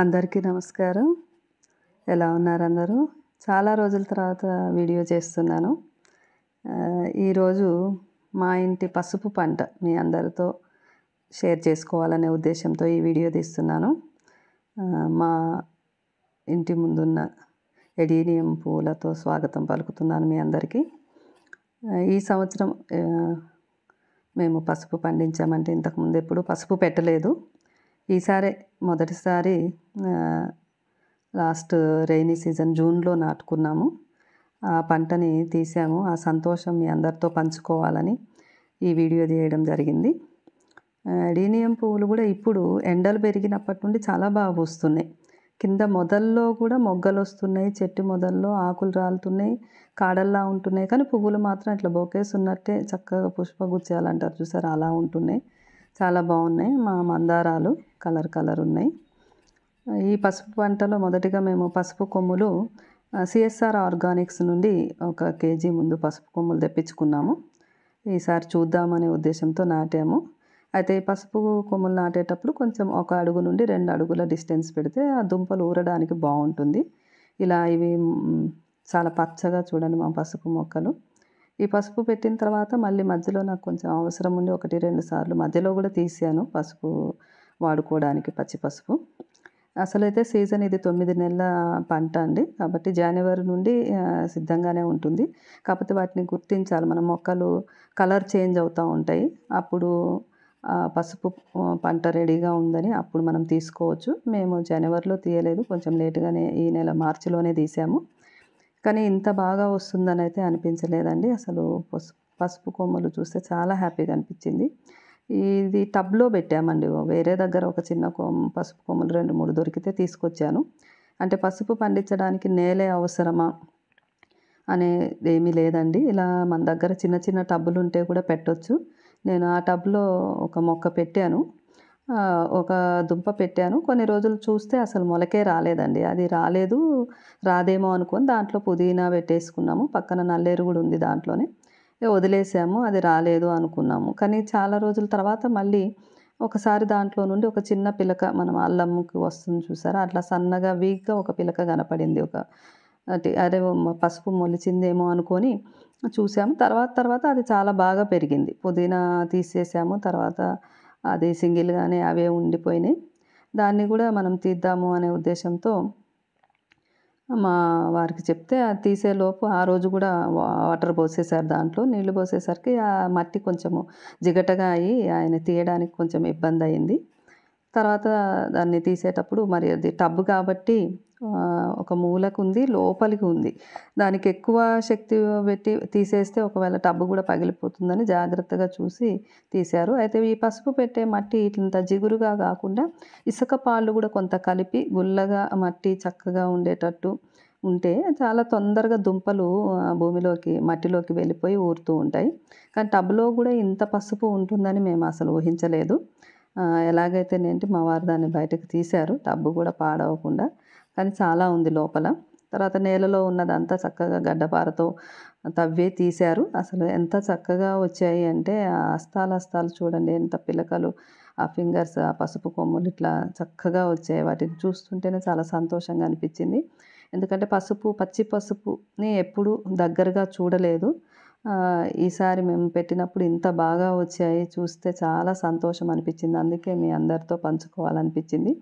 అందరికీ నమస్కారం ఎలా ఉన్నారు అందరూ చాలా రోజుల తర్వాత వీడియో చేస్తున్నాను ఈరోజు మా ఇంటి పసుపు పంట మీ అందరితో షేర్ చేసుకోవాలనే ఉద్దేశంతో ఈ వీడియో తీస్తున్నాను మా ఇంటి ముందున్న ఎడీనియం పూలతో స్వాగతం పలుకుతున్నాను మీ అందరికీ ఈ సంవత్సరం మేము పసుపు పండించామంటే ఇంతకుముందు ఎప్పుడు పసుపు పెట్టలేదు ఈసారి మొదటిసారి లాస్ట్ రైనీ సీజన్ జూన్లో నాటుకున్నాము ఆ పంటని తీసాము ఆ సంతోషం మీ అందరితో పంచుకోవాలని ఈ వీడియో తీయడం జరిగింది డీనియం పువ్వులు కూడా ఇప్పుడు ఎండలు పెరిగినప్పటి నుండి చాలా బాగా పూస్తున్నాయి కింద మొదల్లో కూడా మొగ్గలు వస్తున్నాయి చెట్టు మొదల్లో ఆకులు రాలుతున్నాయి కాడల్లా ఉంటున్నాయి కానీ పువ్వులు మాత్రం ఇట్లా బొకేస్ ఉన్నట్టే చక్కగా పుష్పగుచ్చాలంటారు చూసారు అలా ఉంటున్నాయి చాలా బాగున్నాయి మా మందారాలు కలర్ కలర్ ఉన్నాయి ఈ పసుపు పంటలో మొదటిగా మేము పసుపు కొమ్ములు సిఎస్ఆర్ ఆర్గానిక్స్ నుండి ఒక కేజీ ముందు పసుపు కొమ్ములు తెప్పించుకున్నాము ఈసారి చూద్దామనే ఉద్దేశంతో నాటాము అయితే పసుపు కొమ్ములు నాటేటప్పుడు కొంచెం ఒక అడుగు నుండి రెండు అడుగుల డిస్టెన్స్ పెడితే ఆ దుంపలు ఊరడానికి బాగుంటుంది ఇలా ఇవి చాలా పచ్చగా చూడండి మా పసుపు మొక్కలు ఈ పసుపు పెట్టిన తర్వాత మళ్ళీ మధ్యలో నాకు కొంచెం అవసరం ఉండి ఒకటి రెండు సార్లు మధ్యలో కూడా తీసాను పసుపు వాడుకోవడానికి పచ్చి పసుపు అసలైతే సీజన్ ఇది తొమ్మిది నెలల పంట అండి కాబట్టి జనవరి నుండి సిద్ధంగానే ఉంటుంది కాకపోతే వాటిని గుర్తించాలి మన మొక్కలు కలర్ చేంజ్ అవుతూ ఉంటాయి అప్పుడు పసుపు పంట రెడీగా ఉందని అప్పుడు మనం తీసుకోవచ్చు మేము జనవరిలో తీయలేదు కొంచెం లేటుగానే ఈ నెల మార్చిలోనే తీసాము కానీ ఇంత బాగా వస్తుందని అయితే అనిపించలేదండి అసలు పసుపు కొమ్మలు చూస్తే చాలా హ్యాపీగా అనిపించింది ఇది టబ్లో పెట్టామండి వేరే దగ్గర ఒక చిన్న కొమ్మ పసుపు కొమ్మలు రెండు మూడు దొరికితే తీసుకొచ్చాను అంటే పసుపు పండించడానికి నేలే అవసరమా అనేది ఏమీ లేదండి ఇలా మన దగ్గర చిన్న చిన్న టబ్బులు ఉంటే కూడా పెట్టొచ్చు నేను ఆ టబ్లో ఒక మొక్క పెట్టాను ఒక దుంప పెట్టాను కొన్ని రోజులు చూస్తే అసలు మొలకే రాలేదండి అది రాలేదు రాదేమో అనుకొని దాంట్లో పుదీనా పెట్టేసుకున్నాము పక్కన నల్లేరు కూడా ఉంది దాంట్లోనే వదిలేసాము అది రాలేదు అనుకున్నాము కానీ చాలా రోజుల తర్వాత మళ్ళీ ఒకసారి దాంట్లో నుండి ఒక చిన్న పిలక మనం అల్లంకి వస్తుంది చూసారా అట్లా సన్నగా వీక్గా ఒక పిలక కనపడింది ఒక అరే పసుపు మొలిచిందేమో అనుకొని చూసాము తర్వాత తర్వాత అది చాలా బాగా పెరిగింది పుదీనా తీసేసాము తర్వాత అది సింగిల్గానే అవే ఉండిపోయినాయి దాన్ని కూడా మనం తీద్దాము అనే ఉద్దేశంతో మా వారికి చెప్తే అది తీసేలోపు ఆ రోజు కూడా వాటర్ పోసేసారు దాంట్లో నీళ్లు పోసేసరికి ఆ మట్టి కొంచెము జిగటగా అయ్యి ఆయన తీయడానికి కొంచెం ఇబ్బంది అయింది తర్వాత దాన్ని తీసేటప్పుడు మరి అది టబ్ కాబట్టి ఒక మూలకు ఉంది లోపలికి ఉంది దానికి ఎక్కువ శక్తి పెట్టి తీసేస్తే ఒకవేళ టబ్బు కూడా పగిలిపోతుందని జాగ్రత్తగా చూసి తీశారు అయితే ఈ పసుపు పెట్టే మట్టి ఇంత జిగురుగా కాకుండా ఇసుక పాళ్ళు కూడా కొంత కలిపి గుల్లగా మట్టి చక్కగా ఉండేటట్టు ఉంటే చాలా తొందరగా దుంపలు భూమిలోకి మట్టిలోకి వెళ్ళిపోయి ఊరుతూ ఉంటాయి కానీ టబ్లో కూడా ఇంత పసుపు ఉంటుందని మేము అసలు ఊహించలేదు ఎలాగైతేనేంటి మా వారు దాన్ని బయటకు తీశారు టబ్బు కూడా పాడవకుండా కానీ చాలా ఉంది లోపల తర్వాత నేలలో ఉన్నదంతా చక్కగా గడ్డపారతో తవ్వే తీశారు అసలు ఎంత చక్కగా వచ్చాయి అంటే అస్తాలు అస్తాలు చూడండి ఎంత పిలకలు ఆ ఫింగర్స్ ఆ పసుపు కొమ్ములు ఇట్లా చక్కగా వచ్చాయి వాటిని చూస్తుంటేనే చాలా సంతోషంగా అనిపించింది ఎందుకంటే పసుపు పచ్చి పసుపుని ఎప్పుడూ దగ్గరగా చూడలేదు ఈసారి మేము పెట్టినప్పుడు ఇంత బాగా వచ్చాయి చూస్తే చాలా సంతోషం అనిపించింది అందుకే మీ అందరితో పంచుకోవాలనిపించింది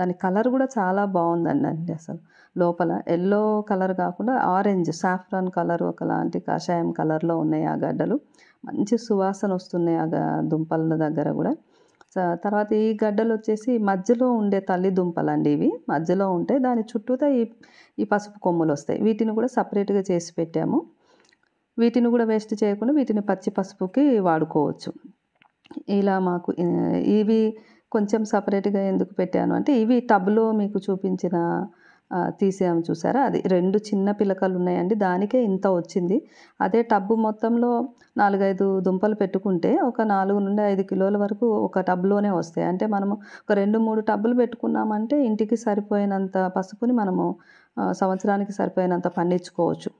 దాని కలర్ కూడా చాలా బాగుందండి అండి అసలు లోపల ఎల్లో కలర్ కాకుండా ఆరెంజ్ సాఫ్రాన్ కలర్ ఒకలాంటి కషాయం కలర్లో ఉన్నాయి ఆ గడ్డలు మంచి సువాసన వస్తున్నాయి ఆ దుంపల దగ్గర కూడా తర్వాత ఈ గడ్డలు వచ్చేసి మధ్యలో ఉండే తల్లి దుంపలు అండి ఇవి మధ్యలో ఉంటే దాని చుట్టూతో ఈ ఈ పసుపు కొమ్ములు వస్తాయి వీటిని కూడా సపరేట్గా చేసి పెట్టాము వీటిని కూడా వేస్ట్ చేయకుండా వీటిని పచ్చి పసుపుకి వాడుకోవచ్చు ఇలా మాకు ఇవి కొంచెం సపరేట్గా ఎందుకు పెట్టాను అంటే ఇవి టబ్లో మీకు చూపించిన తీసాము చూసారా అది రెండు చిన్న పిలకలు ఉన్నాయండి దానికే ఇంత వచ్చింది అదే టబ్బు మొత్తంలో నాలుగైదు దుంపలు పెట్టుకుంటే ఒక నాలుగు నుండి ఐదు కిలోల వరకు ఒక టబ్లోనే వస్తాయి అంటే మనము ఒక రెండు మూడు టబ్బులు పెట్టుకున్నామంటే ఇంటికి సరిపోయినంత పసుపుని మనము సంవత్సరానికి సరిపోయినంత పండించుకోవచ్చు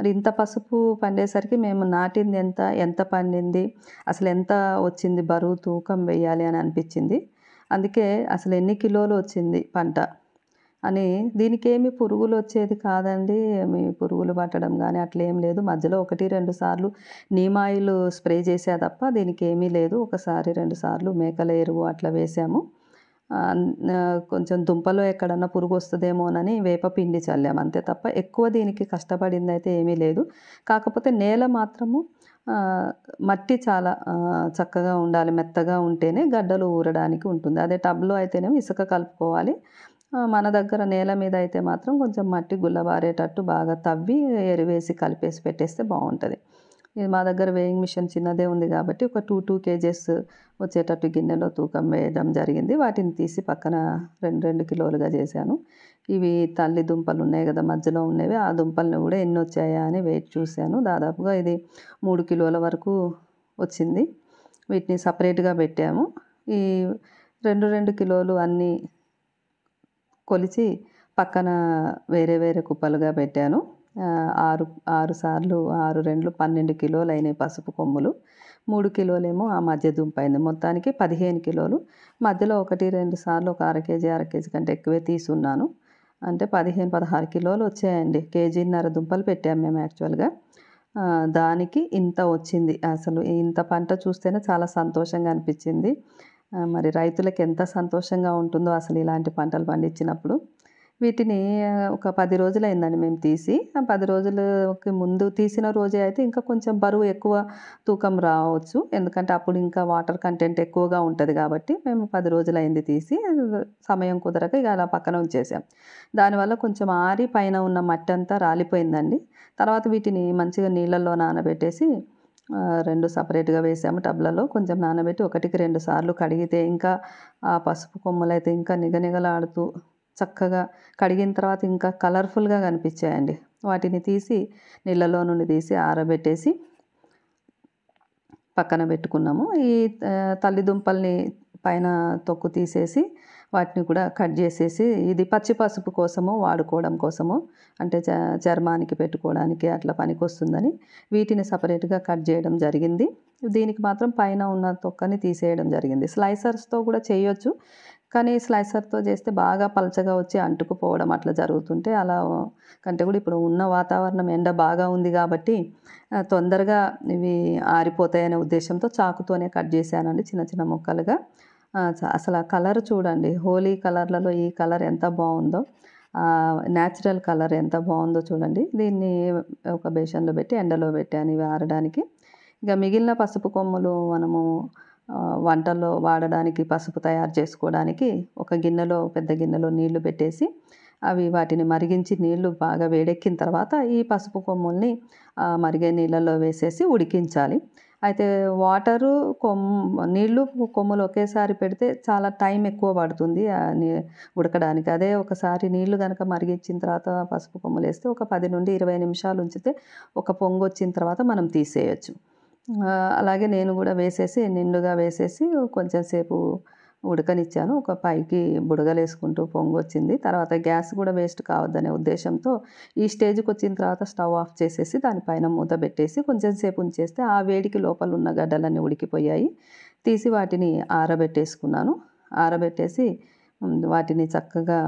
మరి ఇంత పసుపు పండేసరికి మేము నాటింది ఎంత ఎంత పండింది అసలు ఎంత వచ్చింది బరువు తూకం వేయాలి అని అనిపించింది అందుకే అసలు ఎన్ని కిలోలు వచ్చింది పంట అని దీనికి ఏమి పురుగులు వచ్చేది కాదండి మీ పురుగులు పట్టడం కానీ అట్లా ఏం లేదు మధ్యలో ఒకటి రెండు సార్లు నీమాయిలు స్ప్రే చేసే తప్ప దీనికి ఏమీ లేదు ఒకసారి రెండు సార్లు మేకల ఎరువు అట్లా వేసాము కొంచెం దుంపలో ఎక్కడన్నా పురుగు వస్తుందేమోనని వేప పిండి చల్లాము అంతే తప్ప ఎక్కువ దీనికి కష్టపడింది అయితే ఏమీ లేదు కాకపోతే నేల మాత్రము మట్టి చాలా చక్కగా ఉండాలి మెత్తగా ఉంటేనే గడ్డలు ఊరడానికి ఉంటుంది అదే టబ్లో అయితేనేమో ఇసుక కలుపుకోవాలి మన దగ్గర నేల మీద అయితే మాత్రం కొంచెం మట్టి గుల్లబారేటట్టు బాగా తవ్వి ఎరువేసి కలిపేసి పెట్టేస్తే బాగుంటుంది ఇది మా దగ్గర వేయింగ్ మిషన్ చిన్నదే ఉంది కాబట్టి ఒక టూ టూ కేజెస్ వచ్చేటట్టు గిన్నెలో తూకం వేయడం జరిగింది వాటిని తీసి పక్కన రెండు రెండు కిలోలుగా చేశాను ఇవి తల్లి దుంపలు ఉన్నాయి కదా మధ్యలో ఉన్నవి ఆ దుంపలను కూడా ఎన్ని వచ్చాయా అని వెయిట్ చూశాను దాదాపుగా ఇది మూడు కిలోల వరకు వచ్చింది వీటిని సపరేట్గా పెట్టాము ఈ రెండు రెండు కిలోలు అన్నీ కొలిచి పక్కన వేరే వేరే కుప్పలుగా పెట్టాను ఆరు ఆరు సార్లు ఆరు రెండ్లు పన్నెండు కిలోలు అయినాయి పసుపు కొమ్ములు మూడు కిలోలేమో ఆ మధ్య దుంప అయింది మొత్తానికి పదిహేను కిలోలు మధ్యలో ఒకటి రెండు సార్లు ఒక అర కేజీ అర కేజీ కంటే ఎక్కువే తీసున్నాను అంటే పదిహేను పదహారు కిలోలు వచ్చాయండి కేజీన్నర దుంపలు పెట్టాము మేము యాక్చువల్గా దానికి ఇంత వచ్చింది అసలు ఇంత పంట చూస్తేనే చాలా సంతోషంగా అనిపించింది మరి రైతులకు ఎంత సంతోషంగా ఉంటుందో అసలు ఇలాంటి పంటలు పండించినప్పుడు వీటిని ఒక పది రోజులు అయిందండి మేము తీసి ఆ పది రోజులకి ముందు తీసిన రోజే అయితే ఇంకా కొంచెం బరువు ఎక్కువ తూకం రావచ్చు ఎందుకంటే అప్పుడు ఇంకా వాటర్ కంటెంట్ ఎక్కువగా ఉంటుంది కాబట్టి మేము పది రోజులు అయింది తీసి సమయం కుదరక ఇక అలా పక్కన ఉంచేసాం దానివల్ల కొంచెం ఆరి పైన ఉన్న మట్టి అంతా రాలిపోయిందండి తర్వాత వీటిని మంచిగా నీళ్ళల్లో నానబెట్టేసి రెండు సపరేట్గా వేసాము టబ్లలో కొంచెం నానబెట్టి ఒకటికి రెండు సార్లు కడిగితే ఇంకా ఆ పసుపు కొమ్మలైతే ఇంకా నిగనిగలాడుతూ చక్కగా కడిగిన తర్వాత ఇంకా కలర్ఫుల్గా కనిపించాయండి వాటిని తీసి నీళ్ళలో నుండి తీసి ఆరబెట్టేసి పక్కన పెట్టుకున్నాము ఈ తల్లి దుంపల్ని పైన తొక్కు తీసేసి వాటిని కూడా కట్ చేసేసి ఇది పచ్చి పసుపు కోసము వాడుకోవడం కోసము అంటే చర్మానికి పెట్టుకోవడానికి అట్లా పనికొస్తుందని వీటిని సపరేట్గా కట్ చేయడం జరిగింది దీనికి మాత్రం పైన ఉన్న తొక్కని తీసేయడం జరిగింది స్లైసర్స్తో కూడా చేయొచ్చు కానీ స్లైసర్తో చేస్తే బాగా పలచగా వచ్చి అంటుకుపోవడం అట్లా జరుగుతుంటే అలా కంటే కూడా ఇప్పుడు ఉన్న వాతావరణం ఎండ బాగా ఉంది కాబట్టి తొందరగా ఇవి ఆరిపోతాయనే ఉద్దేశంతో చాకుతోనే కట్ చేశానండి చిన్న చిన్న ముక్కలుగా అసలు ఆ కలర్ చూడండి హోలీ కలర్లలో ఈ కలర్ ఎంత బాగుందో న్యాచురల్ కలర్ ఎంత బాగుందో చూడండి దీన్ని ఒక బేషన్లో పెట్టి ఎండలో పెట్టాను ఇవి ఆరడానికి ఇంకా మిగిలిన పసుపు కొమ్ములు మనము వంటల్లో వాడడానికి పసుపు తయారు చేసుకోవడానికి ఒక గిన్నెలో పెద్ద గిన్నెలో నీళ్లు పెట్టేసి అవి వాటిని మరిగించి నీళ్లు బాగా వేడెక్కిన తర్వాత ఈ పసుపు కొమ్ముల్ని మరిగే నీళ్ళలో వేసేసి ఉడికించాలి అయితే వాటరు కొమ్ము నీళ్లు కొమ్ములు ఒకేసారి పెడితే చాలా టైం ఎక్కువ పడుతుంది ఉడకడానికి అదే ఒకసారి నీళ్లు కనుక మరిగించిన తర్వాత పసుపు కొమ్ములు వేస్తే ఒక పది నుండి ఇరవై నిమిషాలు ఉంచితే ఒక పొంగు వచ్చిన తర్వాత మనం తీసేయచ్చు అలాగే నేను కూడా వేసేసి నిండుగా వేసేసి కొంచెం సేపు ఉడకనిచ్చాను ఒక పైకి బుడగలేసుకుంటూ వేసుకుంటూ పొంగొచ్చింది తర్వాత గ్యాస్ కూడా వేస్ట్ కావద్దనే ఉద్దేశంతో ఈ స్టేజ్కి వచ్చిన తర్వాత స్టవ్ ఆఫ్ చేసేసి దానిపైన మూత పెట్టేసి కొంచెం సేపు ఉంచేస్తే ఆ వేడికి లోపల ఉన్న గడ్డలన్నీ ఉడికిపోయాయి తీసి వాటిని ఆరబెట్టేసుకున్నాను ఆరబెట్టేసి వాటిని చక్కగా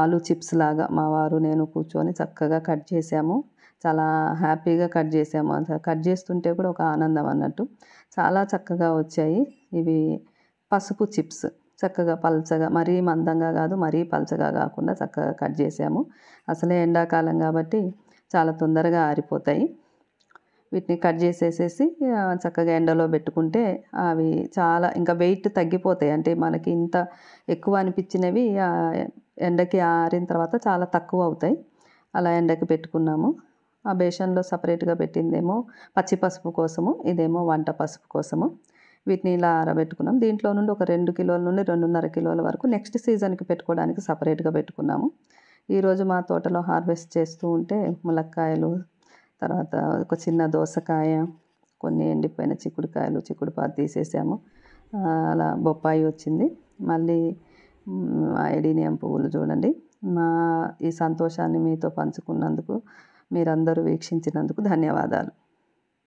ఆలు చిప్స్ లాగా మా వారు నేను కూర్చొని చక్కగా కట్ చేసాము చాలా హ్యాపీగా కట్ చేసాము కట్ చేస్తుంటే కూడా ఒక ఆనందం అన్నట్టు చాలా చక్కగా వచ్చాయి ఇవి పసుపు చిప్స్ చక్కగా పల్చగా మరీ మందంగా కాదు మరీ పల్చగా కాకుండా చక్కగా కట్ చేసాము అసలే ఎండాకాలం కాబట్టి చాలా తొందరగా ఆరిపోతాయి వీటిని కట్ చేసేసేసి చక్కగా ఎండలో పెట్టుకుంటే అవి చాలా ఇంకా వెయిట్ తగ్గిపోతాయి అంటే మనకి ఇంత ఎక్కువ అనిపించినవి ఎండకి ఆరిన తర్వాత చాలా తక్కువ అవుతాయి అలా ఎండకి పెట్టుకున్నాము ఆ బేషన్లో సపరేట్గా పెట్టిందేమో పచ్చి పసుపు కోసము ఇదేమో వంట పసుపు కోసము వీటిని ఇలా ఆరబెట్టుకున్నాం దీంట్లో నుండి ఒక రెండు కిలోల నుండి రెండున్నర కిలోల వరకు నెక్స్ట్ సీజన్కి పెట్టుకోవడానికి సపరేట్గా పెట్టుకున్నాము ఈరోజు మా తోటలో హార్వెస్ట్ చేస్తూ ఉంటే ములక్కాయలు తర్వాత ఒక చిన్న దోసకాయ కొన్ని ఎండిపోయిన చిక్కుడుకాయలు చిక్కుడుపాలు తీసేసాము అలా బొప్పాయి వచ్చింది మళ్ళీ ఐడినియం పువ్వులు చూడండి మా ఈ సంతోషాన్ని మీతో పంచుకున్నందుకు మీరందరూ వీక్షించినందుకు ధన్యవాదాలు